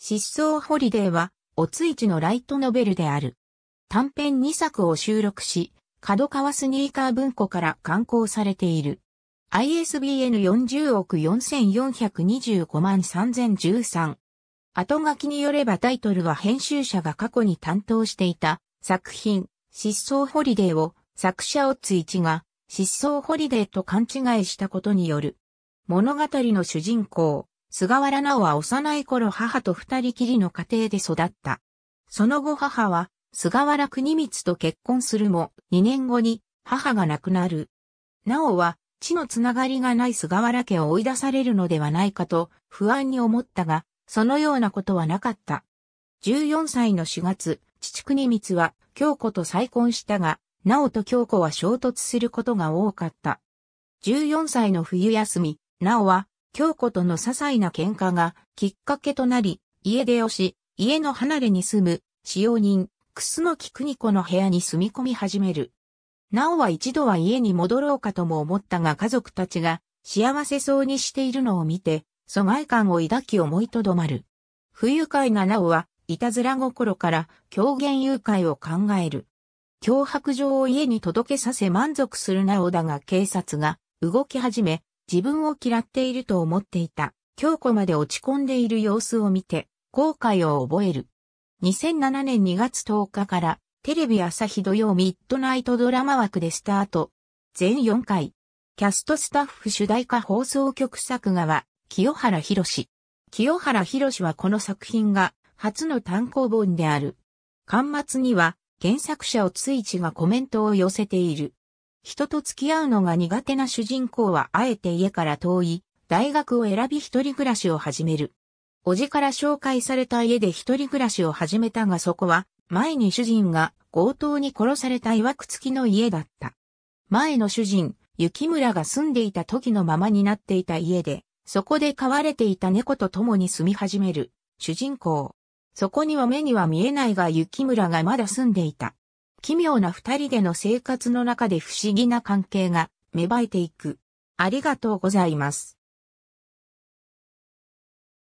失踪ホリデーは、おついちのライトノベルである。短編2作を収録し、角川スニーカー文庫から刊行されている。ISBN 40億4425万3013。後書きによればタイトルは編集者が過去に担当していた作品、失踪ホリデーを作者オツイチが失踪ホリデーと勘違いしたことによる。物語の主人公、菅原直は幼い頃母と二人きりの家庭で育った。その後母は菅原国光と結婚するも2年後に母が亡くなる。直は地のつながりがない菅原家を追い出されるのではないかと不安に思ったが、そのようなことはなかった。14歳の4月、父国光は京子と再婚したが、直と京子は衝突することが多かった。14歳の冬休み、直は京子との些細な喧嘩がきっかけとなり、家出をし、家の離れに住む使用人、楠木邦子の部屋に住み込み始める。なおは一度は家に戻ろうかとも思ったが家族たちが幸せそうにしているのを見て、疎外感を抱き思いとどまる。不愉快ななおは、いたずら心から狂言誘拐を考える。脅迫状を家に届けさせ満足するなおだが警察が動き始め、自分を嫌っていると思っていた、京子まで落ち込んでいる様子を見て、後悔を覚える。2007年2月10日から、テレビ朝日土曜ミッドナイトドラマ枠でスタート。全4回。キャストスタッフ主題歌放送局作画は、清原博士。清原博士はこの作品が、初の単行本である。巻末には、原作者を追知がコメントを寄せている。人と付き合うのが苦手な主人公はあえて家から遠い、大学を選び一人暮らしを始める。おじから紹介された家で一人暮らしを始めたがそこは、前に主人が強盗に殺された曰く付きの家だった。前の主人、雪村が住んでいた時のままになっていた家で、そこで飼われていた猫と共に住み始める、主人公。そこには目には見えないが雪村がまだ住んでいた。奇妙な二人での生活の中で不思議な関係が芽生えていく。ありがとうございます。